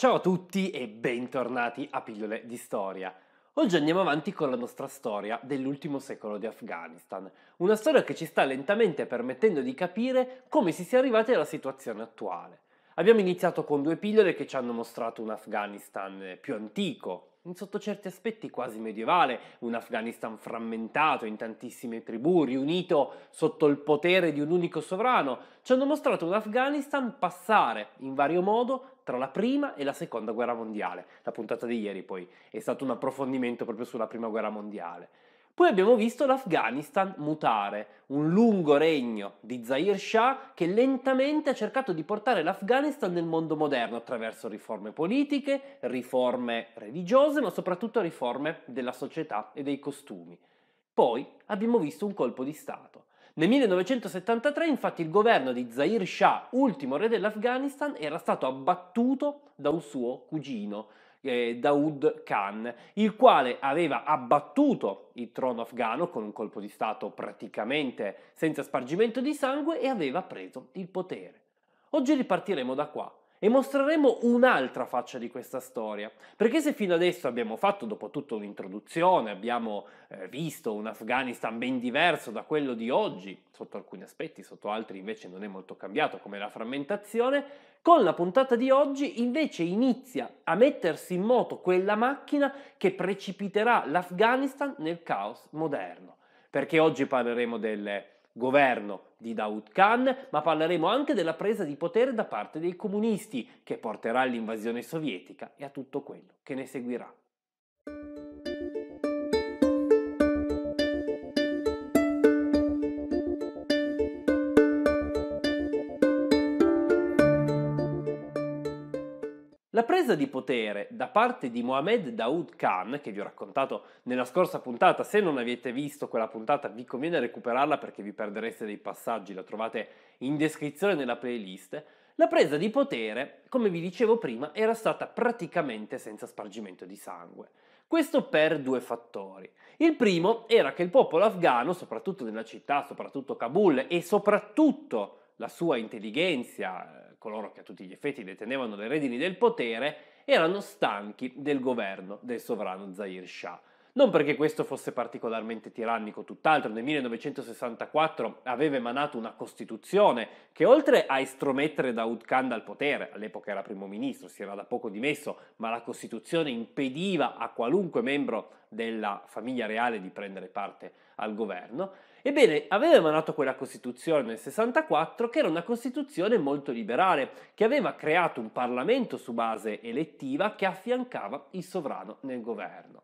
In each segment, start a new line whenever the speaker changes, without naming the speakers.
Ciao a tutti e bentornati a Pillole di Storia. Oggi andiamo avanti con la nostra storia dell'ultimo secolo di Afghanistan, una storia che ci sta lentamente permettendo di capire come si sia arrivati alla situazione attuale. Abbiamo iniziato con due pillole che ci hanno mostrato un Afghanistan più antico, sotto certi aspetti quasi medievale, un Afghanistan frammentato in tantissime tribù, riunito sotto il potere di un unico sovrano, ci hanno mostrato un Afghanistan passare in vario modo tra la prima e la seconda guerra mondiale. La puntata di ieri poi è stato un approfondimento proprio sulla prima guerra mondiale. Poi abbiamo visto l'Afghanistan mutare, un lungo regno di Zahir Shah che lentamente ha cercato di portare l'Afghanistan nel mondo moderno attraverso riforme politiche, riforme religiose, ma soprattutto riforme della società e dei costumi. Poi abbiamo visto un colpo di Stato. Nel 1973 infatti il governo di Zahir Shah, ultimo re dell'Afghanistan, era stato abbattuto da un suo cugino, eh, Daoud Khan, il quale aveva abbattuto il trono afghano con un colpo di Stato praticamente senza spargimento di sangue e aveva preso il potere. Oggi ripartiremo da qua e mostreremo un'altra faccia di questa storia. Perché se fino adesso abbiamo fatto dopo tutto un'introduzione, abbiamo eh, visto un Afghanistan ben diverso da quello di oggi, sotto alcuni aspetti, sotto altri invece non è molto cambiato come la frammentazione, con la puntata di oggi invece inizia a mettersi in moto quella macchina che precipiterà l'Afghanistan nel caos moderno. Perché oggi parleremo del governo di Daoud Khan, ma parleremo anche della presa di potere da parte dei comunisti, che porterà all'invasione sovietica e a tutto quello che ne seguirà. La presa di potere da parte di Mohamed Daoud Khan, che vi ho raccontato nella scorsa puntata, se non avete visto quella puntata vi conviene recuperarla perché vi perdereste dei passaggi, la trovate in descrizione nella playlist, la presa di potere, come vi dicevo prima, era stata praticamente senza spargimento di sangue. Questo per due fattori. Il primo era che il popolo afghano, soprattutto nella città, soprattutto Kabul e soprattutto la sua intelligenza, eh, coloro che a tutti gli effetti detenevano le redini del potere, erano stanchi del governo del sovrano Zahir Shah. Non perché questo fosse particolarmente tirannico, tutt'altro, nel 1964 aveva emanato una costituzione che oltre a estromettere Daoud Khan dal potere, all'epoca era primo ministro, si era da poco dimesso, ma la costituzione impediva a qualunque membro della famiglia reale di prendere parte al governo, Ebbene, aveva emanato quella Costituzione nel 64 che era una Costituzione molto liberale, che aveva creato un Parlamento su base elettiva che affiancava il sovrano nel governo.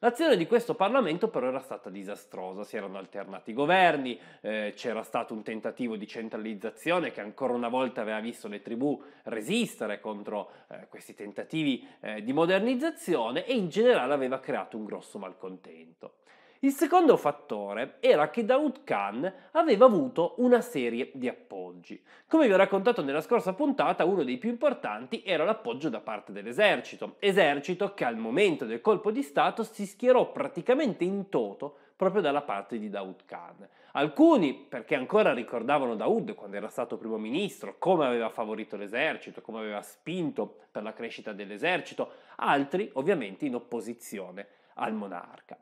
L'azione di questo Parlamento però era stata disastrosa, si erano alternati i governi, eh, c'era stato un tentativo di centralizzazione che ancora una volta aveva visto le tribù resistere contro eh, questi tentativi eh, di modernizzazione e in generale aveva creato un grosso malcontento. Il secondo fattore era che Daoud Khan aveva avuto una serie di appoggi. Come vi ho raccontato nella scorsa puntata, uno dei più importanti era l'appoggio da parte dell'esercito, esercito che al momento del colpo di Stato si schierò praticamente in toto proprio dalla parte di Daoud Khan. Alcuni perché ancora ricordavano Daoud quando era stato primo ministro, come aveva favorito l'esercito, come aveva spinto per la crescita dell'esercito, altri ovviamente in opposizione al monarca.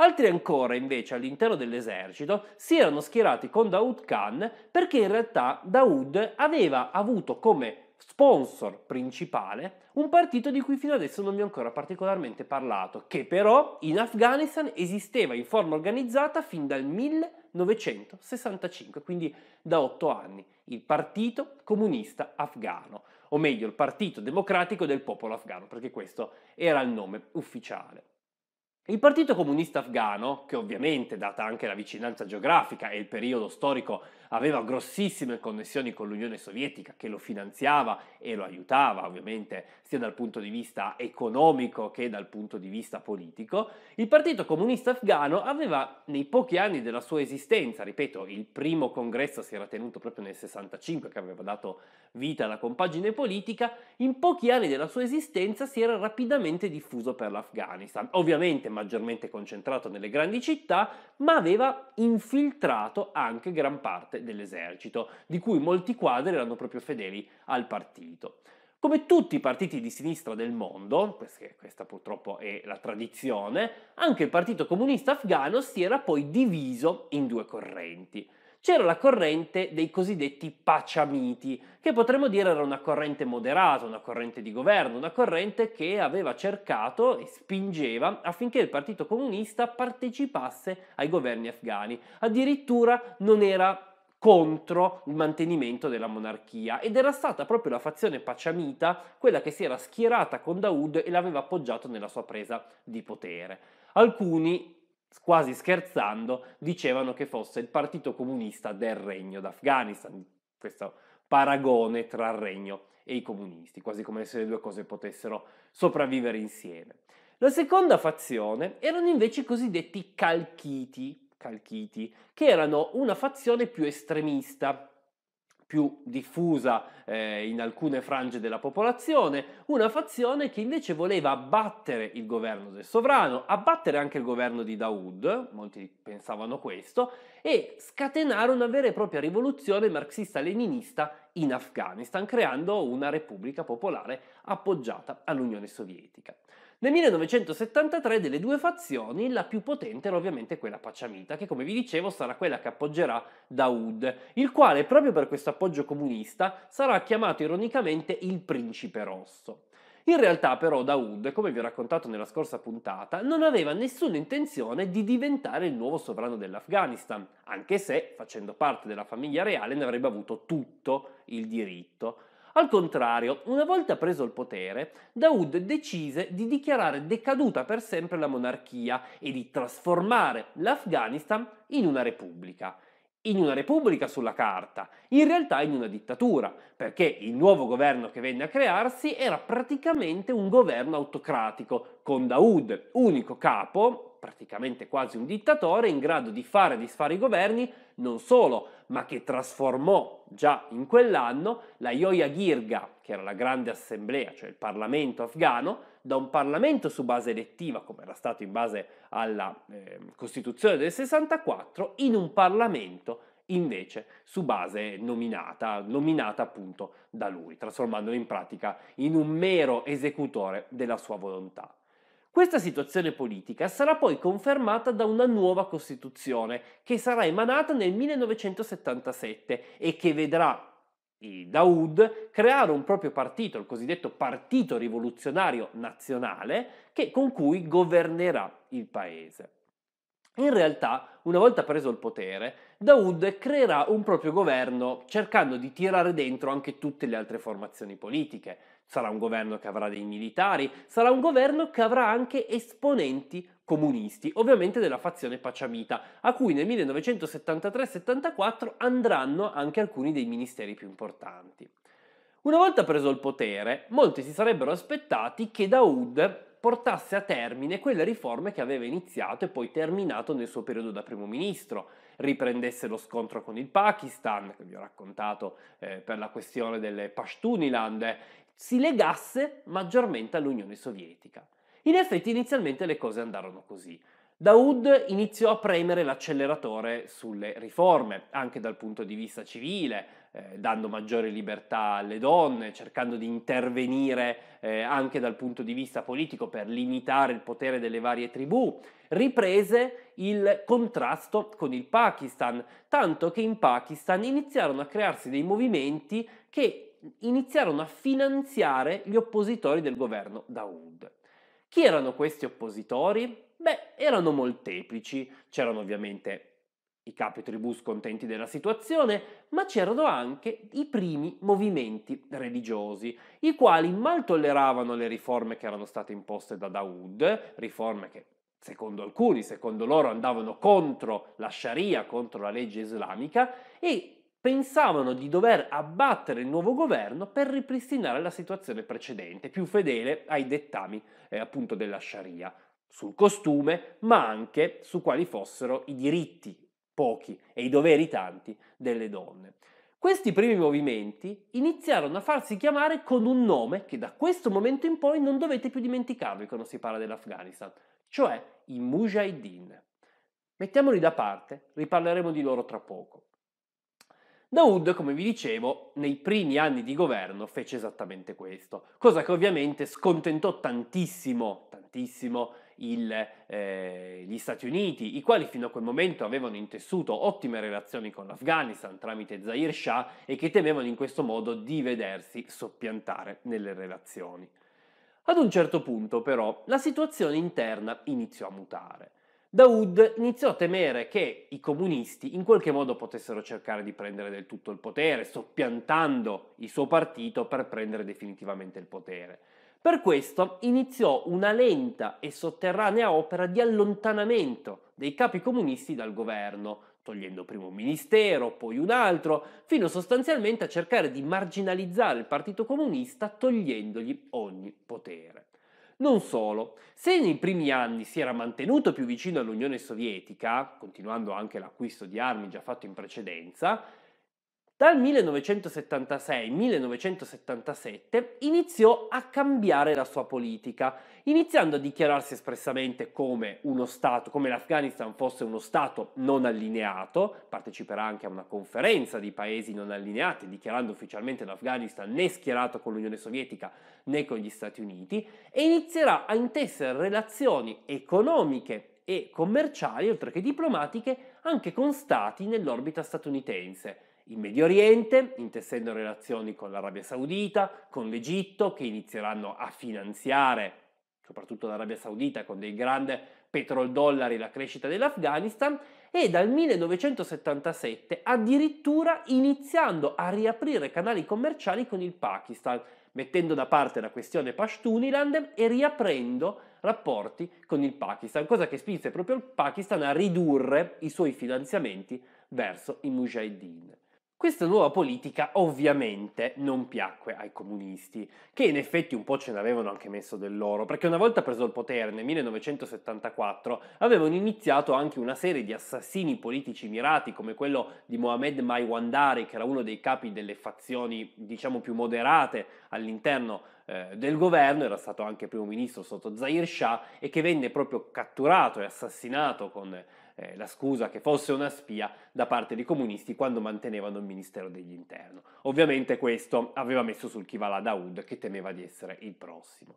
Altri ancora, invece, all'interno dell'esercito si erano schierati con Daoud Khan perché in realtà Daoud aveva avuto come sponsor principale un partito di cui fino adesso non vi ho ancora particolarmente parlato, che però in Afghanistan esisteva in forma organizzata fin dal 1965, quindi da otto anni, il Partito Comunista Afghano, o meglio il Partito Democratico del Popolo Afghano, perché questo era il nome ufficiale. Il Partito Comunista Afghano, che ovviamente, data anche la vicinanza geografica e il periodo storico, aveva grossissime connessioni con l'Unione Sovietica, che lo finanziava e lo aiutava, ovviamente, sia dal punto di vista economico che dal punto di vista politico, il Partito Comunista Afghano aveva, nei pochi anni della sua esistenza, ripeto, il primo congresso si era tenuto proprio nel 65, che aveva dato vita alla compagine politica, in pochi anni della sua esistenza si era rapidamente diffuso per l'Afghanistan. Ovviamente, maggiormente concentrato nelle grandi città, ma aveva infiltrato anche gran parte dell'esercito, di cui molti quadri erano proprio fedeli al partito. Come tutti i partiti di sinistra del mondo, questa purtroppo è la tradizione, anche il Partito Comunista Afghano si era poi diviso in due correnti c'era la corrente dei cosiddetti paciamiti, che potremmo dire era una corrente moderata, una corrente di governo, una corrente che aveva cercato e spingeva affinché il Partito Comunista partecipasse ai governi afghani. Addirittura non era contro il mantenimento della monarchia ed era stata proprio la fazione paciamita quella che si era schierata con Daoud e l'aveva appoggiato nella sua presa di potere. Alcuni quasi scherzando, dicevano che fosse il Partito Comunista del Regno d'Afghanistan, questo paragone tra il regno e i comunisti, quasi come se le due cose potessero sopravvivere insieme. La seconda fazione erano invece i cosiddetti Calchiti, Calchiti che erano una fazione più estremista, più diffusa eh, in alcune frange della popolazione, una fazione che invece voleva abbattere il governo del sovrano, abbattere anche il governo di Daoud, molti pensavano questo, e scatenare una vera e propria rivoluzione marxista-leninista in Afghanistan, creando una repubblica popolare appoggiata all'Unione Sovietica. Nel 1973 delle due fazioni la più potente era ovviamente quella pacciamita, che come vi dicevo sarà quella che appoggerà Daoud, il quale proprio per questo appoggio comunista sarà chiamato ironicamente il principe rosso. In realtà però Daoud, come vi ho raccontato nella scorsa puntata, non aveva nessuna intenzione di diventare il nuovo sovrano dell'Afghanistan, anche se, facendo parte della famiglia reale, ne avrebbe avuto tutto il diritto. Al contrario, una volta preso il potere, Daoud decise di dichiarare decaduta per sempre la monarchia e di trasformare l'Afghanistan in una repubblica in una repubblica sulla carta, in realtà in una dittatura, perché il nuovo governo che venne a crearsi era praticamente un governo autocratico, con Daoud unico capo praticamente quasi un dittatore, in grado di fare e disfare i governi, non solo, ma che trasformò già in quell'anno la Yoya Girga, che era la grande assemblea, cioè il Parlamento afghano, da un Parlamento su base elettiva, come era stato in base alla eh, Costituzione del 64, in un Parlamento invece su base nominata, nominata appunto da lui, trasformandolo in pratica in un mero esecutore della sua volontà. Questa situazione politica sarà poi confermata da una nuova Costituzione che sarà emanata nel 1977 e che vedrà Daoud creare un proprio partito, il cosiddetto Partito Rivoluzionario Nazionale, che, con cui governerà il paese. In realtà, una volta preso il potere, Daoud creerà un proprio governo cercando di tirare dentro anche tutte le altre formazioni politiche, sarà un governo che avrà dei militari, sarà un governo che avrà anche esponenti comunisti, ovviamente della fazione Paciamita, a cui nel 1973-74 andranno anche alcuni dei ministeri più importanti. Una volta preso il potere, molti si sarebbero aspettati che Daoud portasse a termine quelle riforme che aveva iniziato e poi terminato nel suo periodo da primo ministro, riprendesse lo scontro con il Pakistan, che vi ho raccontato eh, per la questione delle Pashtuniland, si legasse maggiormente all'Unione Sovietica. In effetti inizialmente le cose andarono così. Daoud iniziò a premere l'acceleratore sulle riforme, anche dal punto di vista civile, eh, dando maggiore libertà alle donne, cercando di intervenire eh, anche dal punto di vista politico per limitare il potere delle varie tribù, riprese il contrasto con il Pakistan, tanto che in Pakistan iniziarono a crearsi dei movimenti che iniziarono a finanziare gli oppositori del governo Daoud. Chi erano questi oppositori? Beh, erano molteplici, c'erano ovviamente i capi tribù scontenti della situazione, ma c'erano anche i primi movimenti religiosi, i quali mal tolleravano le riforme che erano state imposte da Daoud, riforme che secondo alcuni, secondo loro andavano contro la Sharia, contro la legge islamica e pensavano di dover abbattere il nuovo governo per ripristinare la situazione precedente, più fedele ai dettami eh, appunto della Sharia sul costume, ma anche su quali fossero i diritti pochi e i doveri tanti delle donne. Questi primi movimenti iniziarono a farsi chiamare con un nome che da questo momento in poi non dovete più dimenticarvi quando si parla dell'Afghanistan, cioè i Mujahideen. Mettiamoli da parte, riparleremo di loro tra poco. Daoud, come vi dicevo, nei primi anni di governo fece esattamente questo, cosa che ovviamente scontentò tantissimo, tantissimo il, eh, gli Stati Uniti, i quali fino a quel momento avevano intessuto ottime relazioni con l'Afghanistan tramite Zahir Shah e che temevano in questo modo di vedersi soppiantare nelle relazioni. Ad un certo punto però la situazione interna iniziò a mutare. Daoud iniziò a temere che i comunisti in qualche modo potessero cercare di prendere del tutto il potere, soppiantando il suo partito per prendere definitivamente il potere. Per questo iniziò una lenta e sotterranea opera di allontanamento dei capi comunisti dal governo, togliendo prima un ministero, poi un altro, fino sostanzialmente a cercare di marginalizzare il Partito Comunista togliendogli ogni potere. Non solo, se nei primi anni si era mantenuto più vicino all'Unione Sovietica, continuando anche l'acquisto di armi già fatto in precedenza, dal 1976-1977 iniziò a cambiare la sua politica, iniziando a dichiararsi espressamente come uno Stato, come l'Afghanistan fosse uno Stato non allineato, parteciperà anche a una conferenza di paesi non allineati, dichiarando ufficialmente l'Afghanistan né schierato con l'Unione Sovietica né con gli Stati Uniti, e inizierà a intessere relazioni economiche e commerciali, oltre che diplomatiche, anche con stati nell'orbita statunitense in Medio Oriente, intessendo relazioni con l'Arabia Saudita, con l'Egitto, che inizieranno a finanziare, soprattutto l'Arabia Saudita, con dei grandi petrodollari la crescita dell'Afghanistan, e dal 1977 addirittura iniziando a riaprire canali commerciali con il Pakistan, mettendo da parte la questione Pashtuniland e riaprendo rapporti con il Pakistan, cosa che spinse proprio il Pakistan a ridurre i suoi finanziamenti verso i Mujahideen. Questa nuova politica ovviamente non piacque ai comunisti, che in effetti un po' ce n'avevano anche messo del loro, perché una volta preso il potere nel 1974 avevano iniziato anche una serie di assassini politici mirati come quello di Mohamed Maiwandari, che era uno dei capi delle fazioni diciamo più moderate all'interno eh, del governo, era stato anche primo ministro sotto Zahir Shah e che venne proprio catturato e assassinato con eh, la scusa che fosse una spia da parte dei comunisti quando mantenevano il ministero dell'interno. Ovviamente questo aveva messo sul Kivala Daoud che temeva di essere il prossimo.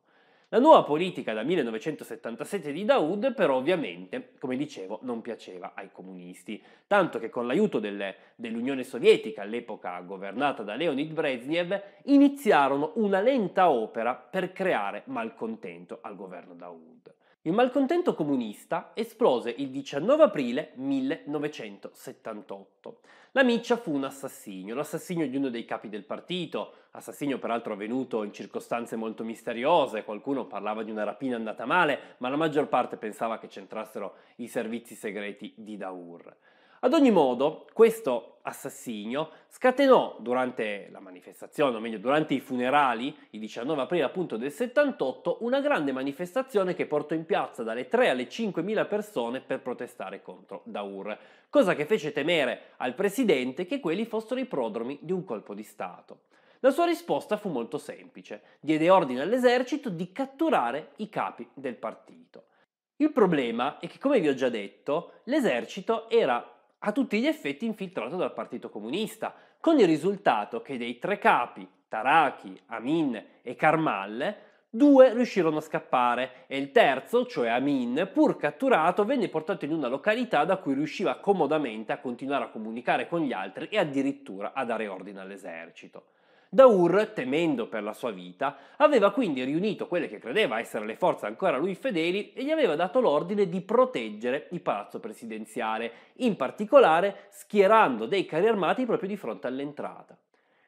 La nuova politica da 1977 di Daoud però ovviamente, come dicevo, non piaceva ai comunisti, tanto che con l'aiuto delle, dell'Unione Sovietica, all'epoca governata da Leonid Brezhnev, iniziarono una lenta opera per creare malcontento al governo Daoud. Il malcontento comunista esplose il 19 aprile 1978. La miccia fu un assassino, l'assassinio di uno dei capi del partito, assassinio peraltro avvenuto in circostanze molto misteriose, qualcuno parlava di una rapina andata male, ma la maggior parte pensava che c'entrassero i servizi segreti di Daur. Ad ogni modo, questo assassino scatenò durante la manifestazione, o meglio durante i funerali, il 19 aprile appunto del 78, una grande manifestazione che portò in piazza dalle 3 alle 5 mila persone per protestare contro Daur, cosa che fece temere al presidente che quelli fossero i prodromi di un colpo di Stato. La sua risposta fu molto semplice, diede ordine all'esercito di catturare i capi del partito. Il problema è che, come vi ho già detto, l'esercito era a tutti gli effetti infiltrato dal Partito Comunista, con il risultato che dei tre capi, Taraki, Amin e Karmal, due riuscirono a scappare e il terzo, cioè Amin, pur catturato, venne portato in una località da cui riusciva comodamente a continuare a comunicare con gli altri e addirittura a dare ordine all'esercito. Daur, temendo per la sua vita, aveva quindi riunito quelle che credeva essere le forze ancora lui fedeli e gli aveva dato l'ordine di proteggere il palazzo presidenziale, in particolare schierando dei carri armati proprio di fronte all'entrata.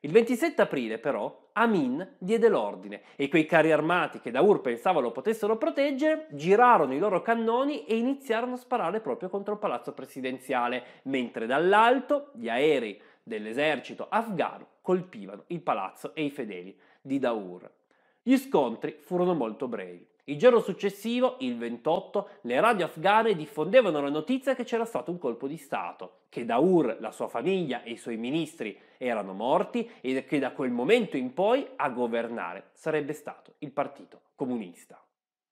Il 27 aprile però Amin diede l'ordine e quei carri armati che Daur pensava lo potessero proteggere girarono i loro cannoni e iniziarono a sparare proprio contro il palazzo presidenziale, mentre dall'alto gli aerei dell'esercito afghano colpivano il palazzo e i fedeli di Daur. Gli scontri furono molto brevi. Il giorno successivo, il 28, le radio afghane diffondevano la notizia che c'era stato un colpo di Stato, che Daur, la sua famiglia e i suoi ministri erano morti e che da quel momento in poi a governare sarebbe stato il Partito Comunista.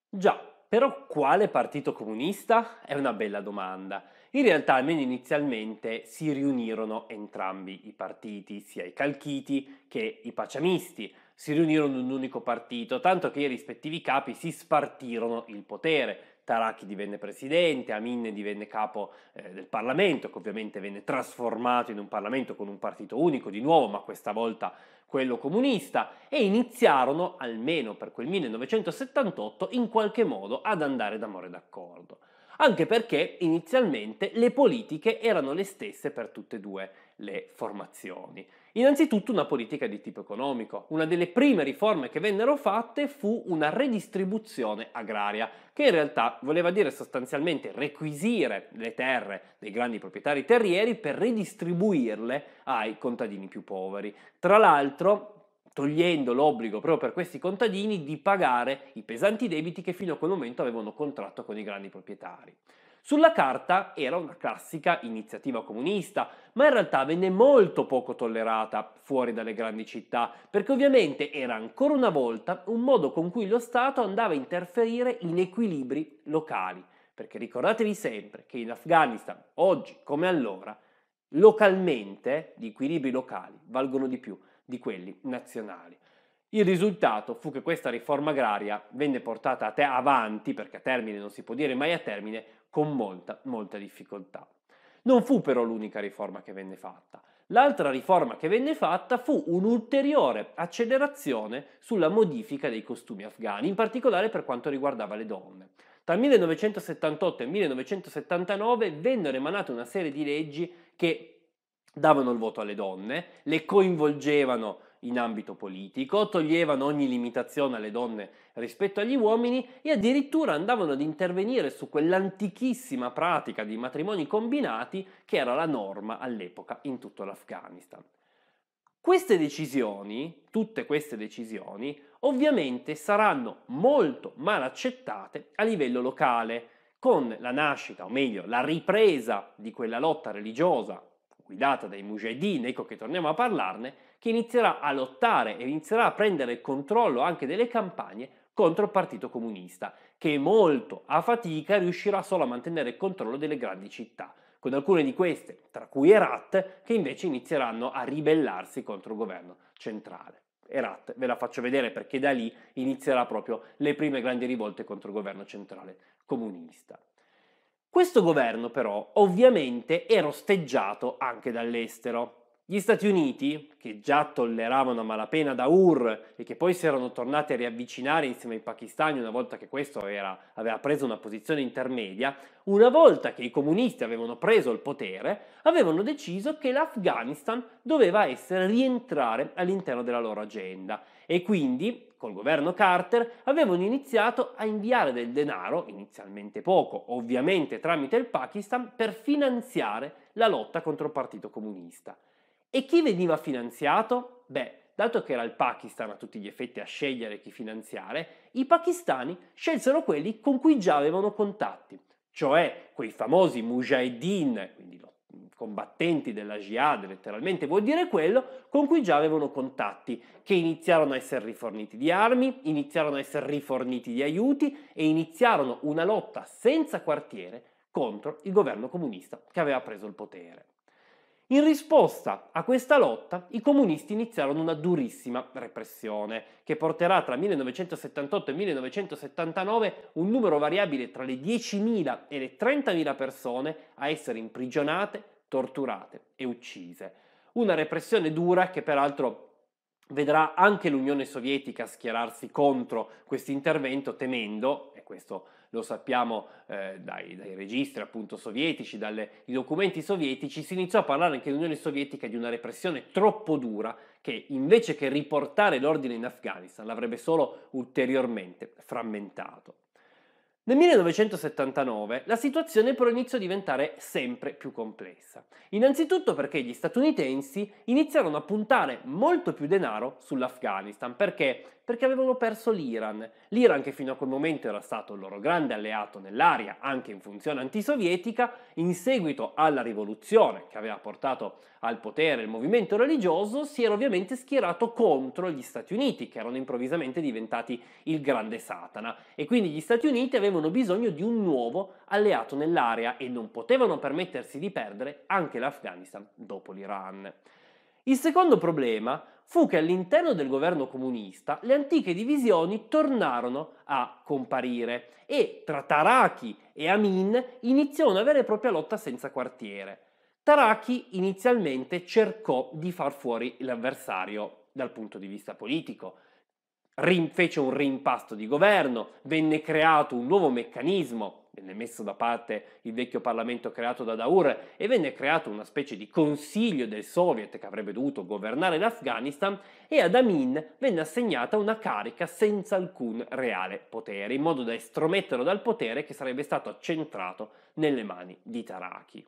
Già, però quale Partito Comunista? È una bella domanda. In realtà, almeno inizialmente, si riunirono entrambi i partiti, sia i calchiti che i paciamisti, si riunirono in un unico partito, tanto che i rispettivi capi si spartirono il potere. Taraki divenne presidente, Amin divenne capo eh, del Parlamento, che ovviamente venne trasformato in un Parlamento con un partito unico di nuovo, ma questa volta quello comunista, e iniziarono, almeno per quel 1978, in qualche modo ad andare d'amore d'accordo. Anche perché inizialmente le politiche erano le stesse per tutte e due le formazioni. Innanzitutto una politica di tipo economico. Una delle prime riforme che vennero fatte fu una redistribuzione agraria, che in realtà voleva dire sostanzialmente requisire le terre dei grandi proprietari terrieri per redistribuirle ai contadini più poveri. Tra l'altro, togliendo l'obbligo proprio per questi contadini di pagare i pesanti debiti che fino a quel momento avevano contratto con i grandi proprietari. Sulla carta era una classica iniziativa comunista, ma in realtà venne molto poco tollerata fuori dalle grandi città, perché ovviamente era ancora una volta un modo con cui lo Stato andava a interferire in equilibri locali, perché ricordatevi sempre che in Afghanistan, oggi come allora, localmente gli equilibri locali valgono di più di quelli nazionali. Il risultato fu che questa riforma agraria venne portata avanti, perché a termine non si può dire mai a termine, con molta, molta difficoltà. Non fu però l'unica riforma che venne fatta. L'altra riforma che venne fatta fu un'ulteriore accelerazione sulla modifica dei costumi afghani, in particolare per quanto riguardava le donne. Tra 1978 e 1979 vennero emanate una serie di leggi che davano il voto alle donne, le coinvolgevano in ambito politico, toglievano ogni limitazione alle donne rispetto agli uomini e addirittura andavano ad intervenire su quell'antichissima pratica di matrimoni combinati che era la norma all'epoca in tutto l'Afghanistan. Queste decisioni, tutte queste decisioni, ovviamente saranno molto mal accettate a livello locale, con la nascita, o meglio la ripresa di quella lotta religiosa guidata dai mujahideen, ecco che torniamo a parlarne, che inizierà a lottare e inizierà a prendere il controllo anche delle campagne contro il Partito Comunista, che molto a fatica riuscirà solo a mantenere il controllo delle grandi città, con alcune di queste, tra cui Erat, che invece inizieranno a ribellarsi contro il governo centrale. Herat, ve la faccio vedere perché da lì inizierà proprio le prime grandi rivolte contro il governo centrale comunista. Questo governo però ovviamente era osteggiato anche dall'estero. Gli Stati Uniti, che già tolleravano a malapena Daur e che poi si erano tornati a riavvicinare insieme ai pakistani una volta che questo era, aveva preso una posizione intermedia, una volta che i comunisti avevano preso il potere, avevano deciso che l'Afghanistan doveva essere rientrare all'interno della loro agenda e quindi col governo Carter, avevano iniziato a inviare del denaro, inizialmente poco, ovviamente tramite il Pakistan, per finanziare la lotta contro il Partito Comunista. E chi veniva finanziato? Beh, dato che era il Pakistan a tutti gli effetti a scegliere chi finanziare, i pakistani scelsero quelli con cui già avevano contatti, cioè quei famosi mujahideen, quindi lo combattenti della jihad, letteralmente vuol dire quello, con cui già avevano contatti, che iniziarono a essere riforniti di armi, iniziarono a essere riforniti di aiuti e iniziarono una lotta senza quartiere contro il governo comunista che aveva preso il potere. In risposta a questa lotta, i comunisti iniziarono una durissima repressione, che porterà tra 1978 e 1979 un numero variabile tra le 10.000 e le 30.000 persone a essere imprigionate, torturate e uccise. Una repressione dura che peraltro vedrà anche l'Unione Sovietica schierarsi contro questo intervento temendo, e questo lo sappiamo eh, dai, dai, registri appunto sovietici, dai documenti sovietici, si iniziò a parlare anche nell'Unione Sovietica di una repressione troppo dura che invece che riportare l'ordine in Afghanistan l'avrebbe solo ulteriormente frammentato. Nel 1979 la situazione però iniziò a diventare sempre più complessa. Innanzitutto perché gli statunitensi iniziarono a puntare molto più denaro sull'Afghanistan. Perché? Perché avevano perso l'Iran. L'Iran che fino a quel momento era stato il loro grande alleato nell'area, anche in funzione antisovietica, in seguito alla rivoluzione che aveva portato al potere il movimento religioso, si era ovviamente schierato contro gli Stati Uniti, che erano improvvisamente diventati il grande Satana. E quindi gli Stati Uniti avevano avevano bisogno di un nuovo alleato nell'area e non potevano permettersi di perdere anche l'Afghanistan dopo l'Iran. Il secondo problema fu che all'interno del governo comunista le antiche divisioni tornarono a comparire e tra Taraki e Amin iniziò una vera e propria lotta senza quartiere. Taraki inizialmente cercò di far fuori l'avversario dal punto di vista politico, fece un rimpasto di governo, venne creato un nuovo meccanismo, venne messo da parte il vecchio Parlamento creato da Daur e venne creato una specie di consiglio del Soviet che avrebbe dovuto governare l'Afghanistan e ad Amin venne assegnata una carica senza alcun reale potere, in modo da estrometterlo dal potere che sarebbe stato accentrato nelle mani di Taraki.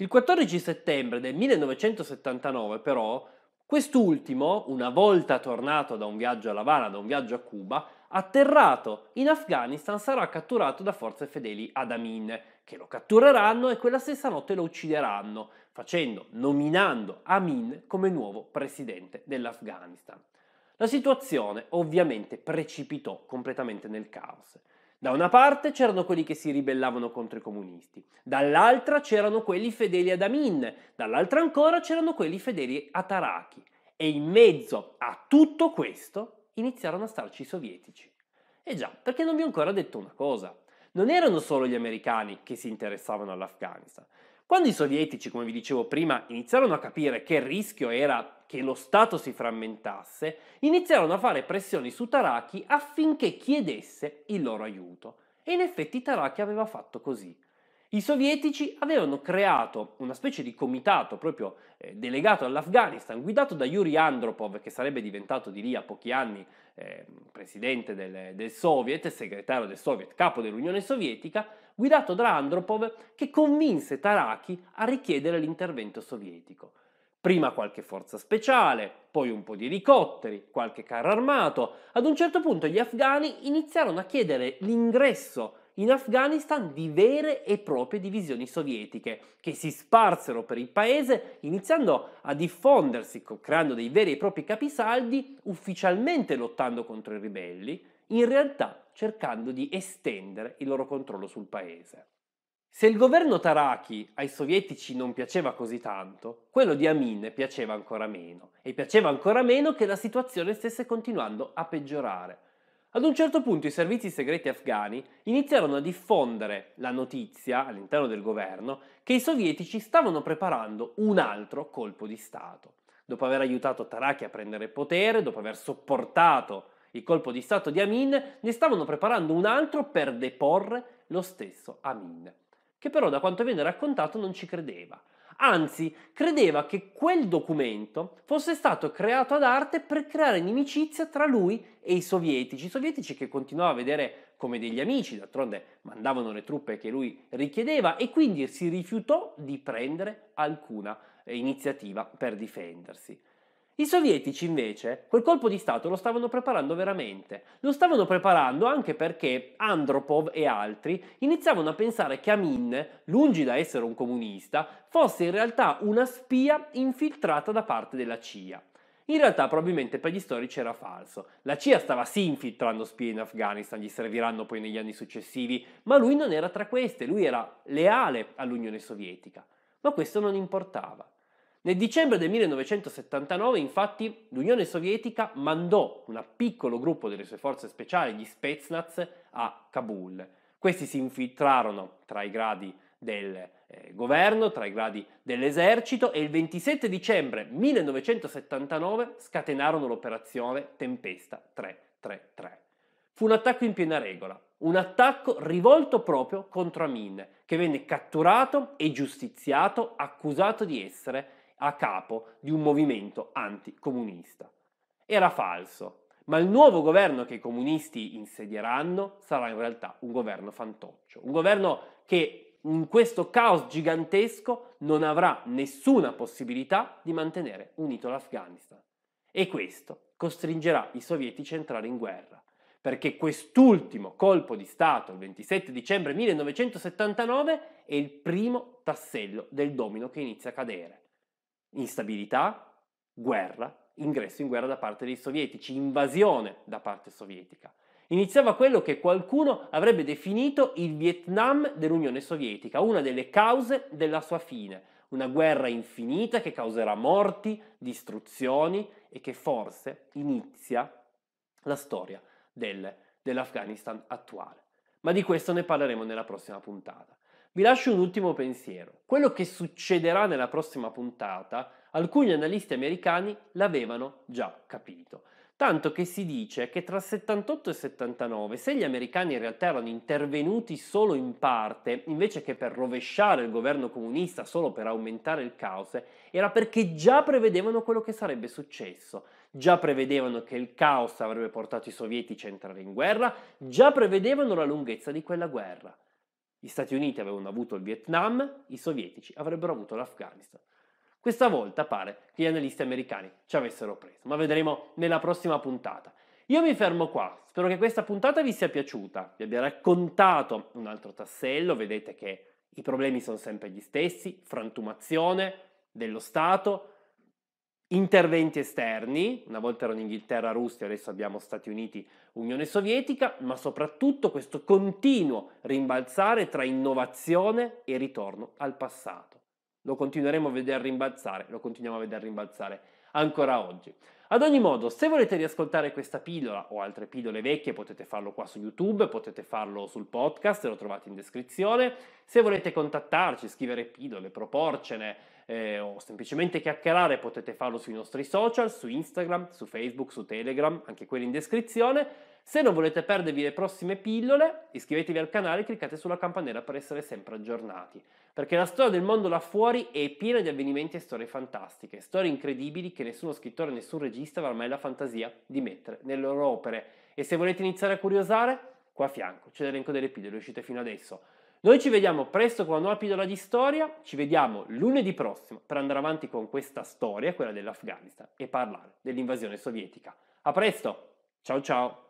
Il 14 settembre del 1979 però Quest'ultimo, una volta tornato da un viaggio a Lavana, da un viaggio a Cuba, atterrato in Afghanistan sarà catturato da forze fedeli ad Amin, che lo cattureranno e quella stessa notte lo uccideranno, facendo, nominando Amin come nuovo presidente dell'Afghanistan. La situazione ovviamente precipitò completamente nel caos. Da una parte c'erano quelli che si ribellavano contro i comunisti, dall'altra c'erano quelli fedeli ad Amin, dall'altra ancora c'erano quelli fedeli a Taraki. E in mezzo a tutto questo iniziarono a starci i sovietici. E già, perché non vi ho ancora detto una cosa. Non erano solo gli americani che si interessavano all'Afghanistan. Quando i sovietici, come vi dicevo prima, iniziarono a capire che il rischio era che lo Stato si frammentasse, iniziarono a fare pressioni su Taraki affinché chiedesse il loro aiuto. E in effetti Taraki aveva fatto così. I sovietici avevano creato una specie di comitato proprio eh, delegato all'Afghanistan, guidato da Yuri Andropov, che sarebbe diventato di lì a pochi anni eh, presidente del, del Soviet, segretario del Soviet, capo dell'Unione Sovietica, guidato da Andropov, che convinse Taraki a richiedere l'intervento sovietico. Prima qualche forza speciale, poi un po' di elicotteri, qualche carro armato. Ad un certo punto gli afghani iniziarono a chiedere l'ingresso in Afghanistan di vere e proprie divisioni sovietiche, che si sparsero per il paese iniziando a diffondersi, creando dei veri e propri capisaldi, ufficialmente lottando contro i ribelli, in realtà cercando di estendere il loro controllo sul paese. Se il governo Taraki ai sovietici non piaceva così tanto, quello di Amin piaceva ancora meno e piaceva ancora meno che la situazione stesse continuando a peggiorare. Ad un certo punto i servizi segreti afghani iniziarono a diffondere la notizia all'interno del governo che i sovietici stavano preparando un altro colpo di Stato. Dopo aver aiutato Taraki a prendere potere, dopo aver sopportato il colpo di Stato di Amin, ne stavano preparando un altro per deporre lo stesso Amin che però da quanto viene raccontato non ci credeva. Anzi, credeva che quel documento fosse stato creato ad arte per creare inimicizia tra lui e i sovietici, i sovietici che continuava a vedere come degli amici, d'altronde mandavano le truppe che lui richiedeva e quindi si rifiutò di prendere alcuna eh, iniziativa per difendersi. I sovietici invece quel colpo di Stato lo stavano preparando veramente, lo stavano preparando anche perché Andropov e altri iniziavano a pensare che Amin, lungi da essere un comunista, fosse in realtà una spia infiltrata da parte della CIA. In realtà probabilmente per gli storici era falso. La CIA stava sì infiltrando spie in Afghanistan, gli serviranno poi negli anni successivi, ma lui non era tra queste, lui era leale all'Unione Sovietica. Ma questo non importava. Nel dicembre del 1979, infatti, l'Unione Sovietica mandò un piccolo gruppo delle sue forze speciali, gli Spetsnaz, a Kabul. Questi si infiltrarono tra i gradi del eh, governo, tra i gradi dell'esercito e il 27 dicembre 1979 scatenarono l'operazione Tempesta 333. Fu un attacco in piena regola, un attacco rivolto proprio contro Amin, che venne catturato e giustiziato, accusato di essere a capo di un movimento anticomunista. Era falso, ma il nuovo governo che i comunisti insedieranno sarà in realtà un governo fantoccio, un governo che in questo caos gigantesco non avrà nessuna possibilità di mantenere unito l'Afghanistan. E questo costringerà i sovietici a entrare in guerra, perché quest'ultimo colpo di Stato, il 27 dicembre 1979, è il primo tassello del domino che inizia a cadere instabilità, guerra, ingresso in guerra da parte dei sovietici, invasione da parte sovietica. Iniziava quello che qualcuno avrebbe definito il Vietnam dell'Unione Sovietica, una delle cause della sua fine, una guerra infinita che causerà morti, distruzioni e che forse inizia la storia del, dell'Afghanistan attuale. Ma di questo ne parleremo nella prossima puntata. Vi lascio un ultimo pensiero. Quello che succederà nella prossima puntata, alcuni analisti americani l'avevano già capito. Tanto che si dice che tra 78 e 79, se gli americani in realtà erano intervenuti solo in parte, invece che per rovesciare il governo comunista, solo per aumentare il caos, era perché già prevedevano quello che sarebbe successo. Già prevedevano che il caos avrebbe portato i sovietici a entrare in guerra, già prevedevano la lunghezza di quella guerra. Gli Stati Uniti avevano avuto il Vietnam, i sovietici avrebbero avuto l'Afghanistan. Questa volta pare che gli analisti americani ci avessero preso, ma vedremo nella prossima puntata. Io mi fermo qua, spero che questa puntata vi sia piaciuta, vi abbia raccontato un altro tassello, vedete che i problemi sono sempre gli stessi, frantumazione dello Stato, interventi esterni, una volta erano Inghilterra, Russia, adesso abbiamo Stati Uniti, Unione Sovietica, ma soprattutto questo continuo rimbalzare tra innovazione e ritorno al passato. Lo continueremo a vedere rimbalzare, lo continuiamo a vedere rimbalzare ancora oggi. Ad ogni modo, se volete riascoltare questa pillola o altre pillole vecchie, potete farlo qua su YouTube, potete farlo sul podcast, lo trovate in descrizione. Se volete contattarci, scrivere pillole, proporcene eh, o semplicemente chiacchierare, potete farlo sui nostri social, su Instagram, su Facebook, su Telegram, anche quelli in descrizione. Se non volete perdervi le prossime pillole, iscrivetevi al canale e cliccate sulla campanella per essere sempre aggiornati perché la storia del mondo là fuori è piena di avvenimenti e storie fantastiche, storie incredibili che nessuno scrittore, nessun regista avrà mai la fantasia di mettere nelle loro opere. E se volete iniziare a curiosare, qua a fianco c'è l'elenco delle pillole uscite fino adesso. Noi ci vediamo presto con una nuova pillola di storia, ci vediamo lunedì prossimo per andare avanti con questa storia, quella dell'Afghanistan, e parlare dell'invasione sovietica. A presto, ciao ciao!